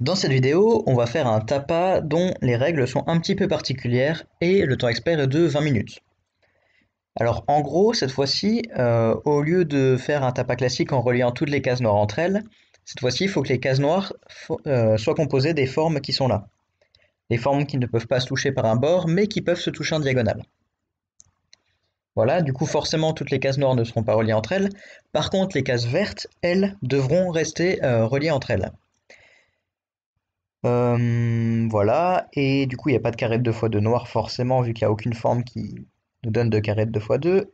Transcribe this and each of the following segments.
Dans cette vidéo, on va faire un tapas dont les règles sont un petit peu particulières et le temps expert est de 20 minutes. Alors en gros, cette fois-ci, euh, au lieu de faire un tapas classique en reliant toutes les cases noires entre elles, cette fois-ci, il faut que les cases noires euh, soient composées des formes qui sont là. Les formes qui ne peuvent pas se toucher par un bord, mais qui peuvent se toucher en diagonale. Voilà, du coup forcément toutes les cases noires ne seront pas reliées entre elles. Par contre, les cases vertes, elles, devront rester euh, reliées entre elles. Hum, voilà, et du coup, il n'y a pas de carré de 2 x 2 noir forcément, vu qu'il n'y a aucune forme qui nous donne de carré de 2 x 2.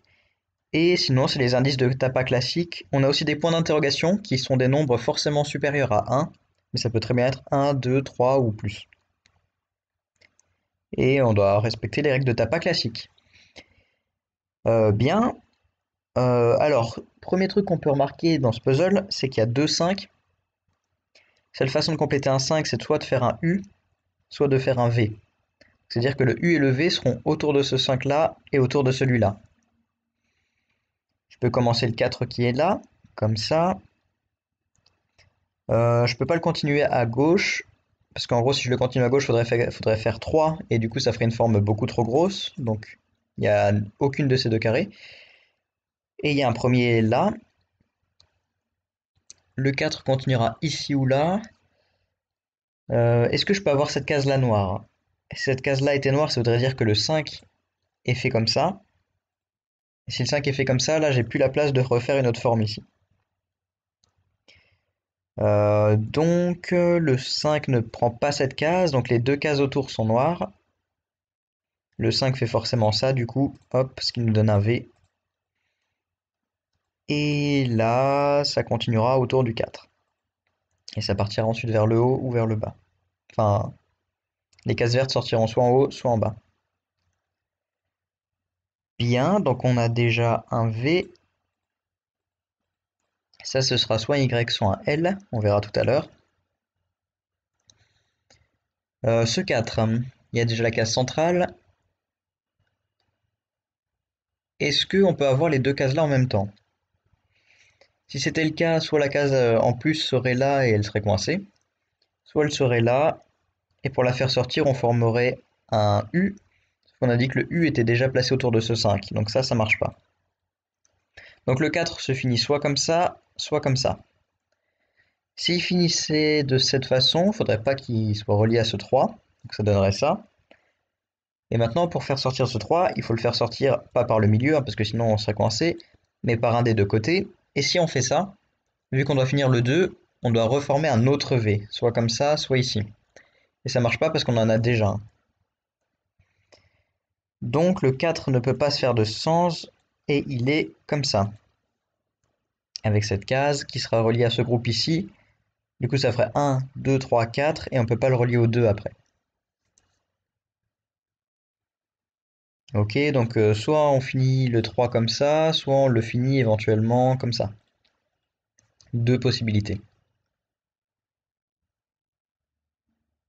Et sinon, c'est les indices de tapas classiques. On a aussi des points d'interrogation qui sont des nombres forcément supérieurs à 1, mais ça peut très bien être 1, 2, 3 ou plus. Et on doit respecter les règles de tapas classiques. Euh, bien. Euh, alors, premier truc qu'on peut remarquer dans ce puzzle, c'est qu'il y a 2, 5 seule façon de compléter un 5, c'est soit de faire un U, soit de faire un V. C'est-à-dire que le U et le V seront autour de ce 5-là et autour de celui-là. Je peux commencer le 4 qui est là, comme ça. Euh, je ne peux pas le continuer à gauche, parce qu'en gros, si je le continue à gauche, il faudrait, faudrait faire 3, et du coup, ça ferait une forme beaucoup trop grosse. Donc, il n'y a aucune de ces deux carrés. Et il y a un premier là, le 4 continuera ici ou là. Euh, est-ce que je peux avoir cette case-là noire Cette case-là était noire, ça voudrait dire que le 5 est fait comme ça. Et si le 5 est fait comme ça, là, j'ai plus la place de refaire une autre forme ici. Euh, donc, euh, le 5 ne prend pas cette case, donc les deux cases autour sont noires. Le 5 fait forcément ça, du coup, hop, ce qui nous donne un V et là, ça continuera autour du 4. Et ça partira ensuite vers le haut ou vers le bas. Enfin, les cases vertes sortiront soit en haut, soit en bas. Bien, donc on a déjà un V. Ça, ce sera soit un Y, soit un L. On verra tout à l'heure. Euh, ce 4, il y a déjà la case centrale. Est-ce qu'on peut avoir les deux cases là en même temps si c'était le cas, soit la case euh, en plus serait là et elle serait coincée, soit elle serait là, et pour la faire sortir, on formerait un U, on a dit que le U était déjà placé autour de ce 5, donc ça, ça ne marche pas. Donc le 4 se finit soit comme ça, soit comme ça. S'il finissait de cette façon, il ne faudrait pas qu'il soit relié à ce 3, donc ça donnerait ça. Et maintenant, pour faire sortir ce 3, il faut le faire sortir pas par le milieu, hein, parce que sinon on serait coincé, mais par un des deux côtés, et si on fait ça, vu qu'on doit finir le 2, on doit reformer un autre V, soit comme ça, soit ici. Et ça marche pas parce qu'on en a déjà un. Donc le 4 ne peut pas se faire de sens et il est comme ça. Avec cette case qui sera reliée à ce groupe ici. Du coup ça ferait 1, 2, 3, 4 et on ne peut pas le relier au 2 après. Ok, donc euh, soit on finit le 3 comme ça, soit on le finit éventuellement comme ça. Deux possibilités.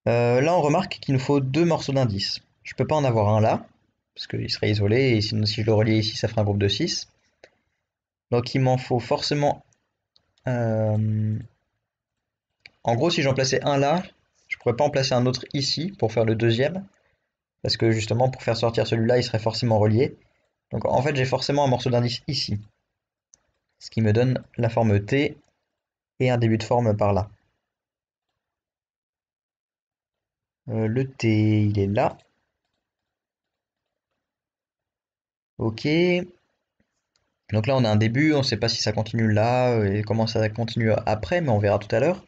Euh, là, on remarque qu'il nous faut deux morceaux d'indice. Je ne peux pas en avoir un là, parce qu'il serait isolé, et sinon si je le reliais ici, ça ferait un groupe de 6. Donc il m'en faut forcément... Euh, en gros, si j'en plaçais un là, je ne pourrais pas en placer un autre ici pour faire le deuxième. Parce que justement, pour faire sortir celui-là, il serait forcément relié. Donc en fait, j'ai forcément un morceau d'indice ici. Ce qui me donne la forme T et un début de forme par là. Euh, le T, il est là. Ok. Donc là, on a un début, on ne sait pas si ça continue là euh, et comment ça continue après, mais on verra tout à l'heure.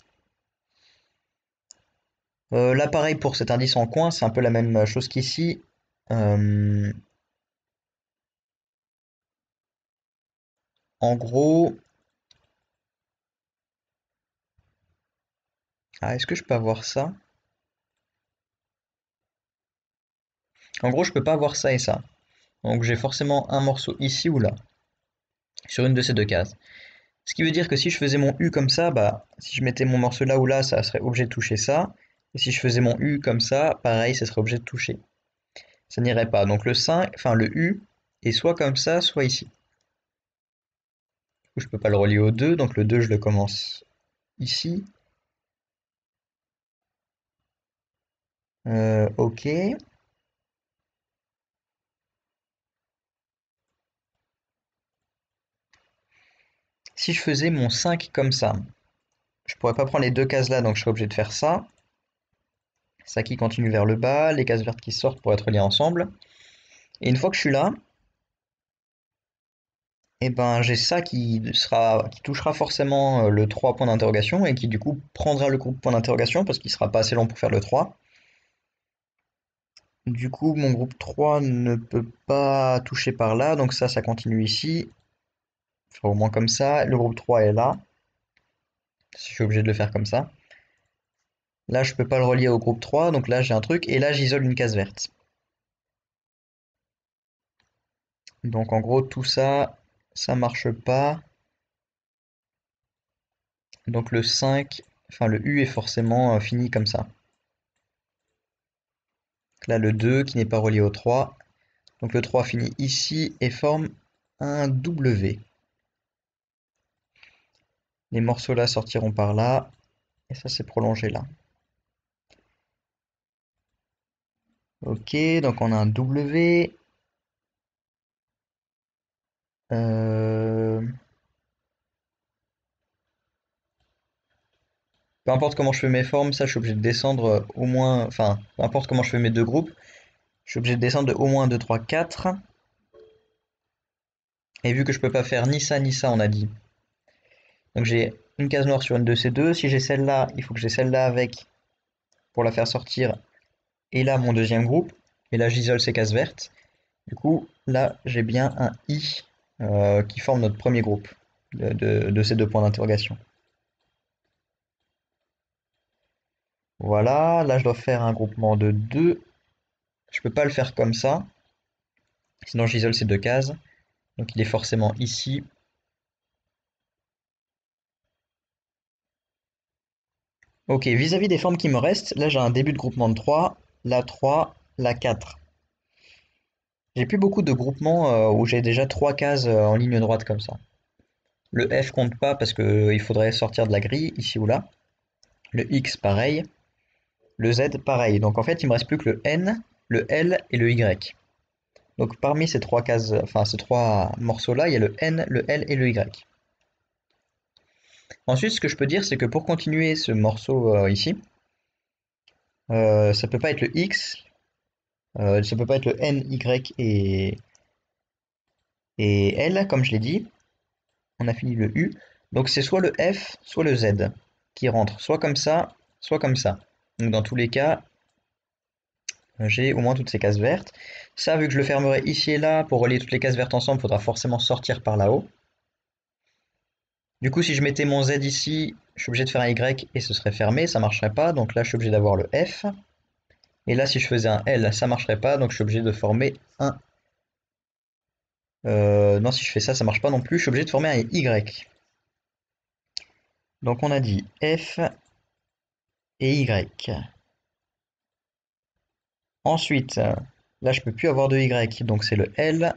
L'appareil euh, là, pareil pour cet indice en coin, c'est un peu la même chose qu'ici. Euh, en gros... Ah, est-ce que je peux avoir ça En gros, je peux pas avoir ça et ça. Donc j'ai forcément un morceau ici ou là, sur une de ces deux cases. Ce qui veut dire que si je faisais mon U comme ça, bah, si je mettais mon morceau là ou là, ça serait obligé de toucher ça. Et si je faisais mon U comme ça, pareil, ça serait obligé de toucher. Ça n'irait pas. Donc le 5, enfin le U est soit comme ça, soit ici. Je ne peux pas le relier au 2, donc le 2 je le commence ici. Euh, ok. Si je faisais mon 5 comme ça, je pourrais pas prendre les deux cases là, donc je serais obligé de faire ça ça qui continue vers le bas, les cases vertes qui sortent pour être liées ensemble. Et une fois que je suis là, et eh ben, j'ai ça qui, sera, qui touchera forcément euh, le 3 point d'interrogation et qui du coup prendra le groupe point d'interrogation parce qu'il ne sera pas assez long pour faire le 3. Du coup, mon groupe 3 ne peut pas toucher par là, donc ça, ça continue ici. au moins comme ça. Le groupe 3 est là. Je suis obligé de le faire comme ça. Là, je peux pas le relier au groupe 3, donc là j'ai un truc, et là j'isole une case verte. Donc en gros, tout ça, ça marche pas. Donc le 5, enfin le U est forcément euh, fini comme ça. là le 2 qui n'est pas relié au 3. Donc le 3 finit ici et forme un W. Les morceaux là sortiront par là. Et ça c'est prolongé là. Ok, donc on a un W. Euh, peu importe comment je fais mes formes, ça je suis obligé de descendre au moins... Enfin, peu importe comment je fais mes deux groupes, je suis obligé de descendre au moins 2, 3, 4. Et vu que je peux pas faire ni ça ni ça, on a dit. Donc j'ai une case noire sur une de ces deux. Si j'ai celle-là, il faut que j'ai celle-là avec pour la faire sortir et là, mon deuxième groupe, et là j'isole ces cases vertes. Du coup, là, j'ai bien un i euh, qui forme notre premier groupe de, ces deux points d'interrogation. Voilà, là je dois faire un groupement de 2. Je ne peux pas le faire comme ça, sinon j'isole ces deux cases. Donc il est forcément ici. Ok, vis-à-vis -vis des formes qui me restent, là j'ai un début de groupement de 3 la 3, la 4. J'ai plus beaucoup de groupements euh, où j'ai déjà trois cases euh, en ligne droite comme ça. Le F compte pas parce qu'il euh, faudrait sortir de la grille ici ou là. Le X pareil. Le Z pareil. Donc en fait il me reste plus que le N, le L et le Y. Donc parmi ces trois cases, enfin ces trois morceaux là, il y a le N, le L et le Y. Ensuite ce que je peux dire c'est que pour continuer ce morceau ici, ça euh, ça peut pas être le x, ça euh, ça peut pas être le n, y et, et l, comme je l'ai dit. On a fini le u. Donc c'est soit le f, soit le z qui rentre, soit comme ça, soit comme ça. Donc dans tous les cas, j'ai au moins toutes ces cases vertes. Ça, vu que je le fermerai ici et là, pour relier toutes les cases vertes ensemble, il faudra forcément sortir par là-haut. Du coup, si je mettais mon z ici, je suis obligé de faire un y et ce serait fermé, ça marcherait pas. Donc là, je suis obligé d'avoir le f. Et là, si je faisais un L, ça marcherait pas, donc je suis obligé de former un... Euh, non, si je fais ça, ça marche pas non plus, je suis obligé de former un Y. Donc on a dit F et Y. Ensuite, là, je peux plus avoir de Y, donc c'est le L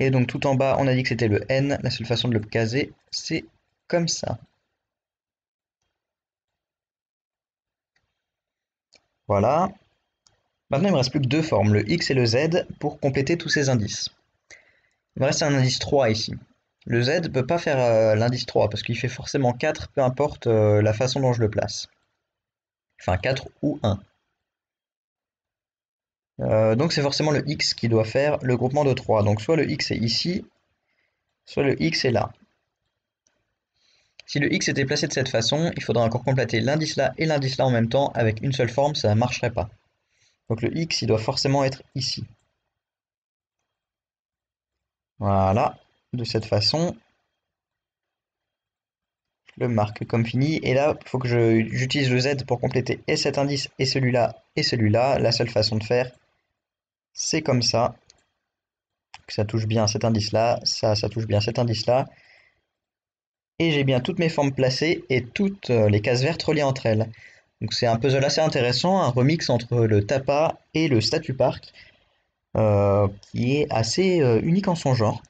et donc tout en bas, on a dit que c'était le n. La seule façon de le caser, c'est comme ça. Voilà. Maintenant, il ne me reste plus que deux formes, le x et le z, pour compléter tous ces indices. Il me reste un indice 3 ici. Le z ne peut pas faire euh, l'indice 3, parce qu'il fait forcément 4, peu importe euh, la façon dont je le place. Enfin, 4 ou 1. Euh, donc c'est forcément le x qui doit faire le groupement de 3. Donc soit le x est ici, soit le x est là. Si le x était placé de cette façon, il faudrait encore compléter l'indice là et l'indice là en même temps avec une seule forme, ça ne marcherait pas. Donc le x, il doit forcément être ici. Voilà, de cette façon. Je le marque comme fini. Et là, il faut que j'utilise le z pour compléter et cet indice et celui-là et celui-là. La seule façon de faire, c'est comme ça. Ça touche bien cet indice-là, ça, ça touche bien cet indice-là. Et j'ai bien toutes mes formes placées et toutes euh, les cases vertes reliées entre elles. Donc c'est un puzzle assez intéressant, un remix entre le tapa et le statue park, euh, qui est assez euh, unique en son genre.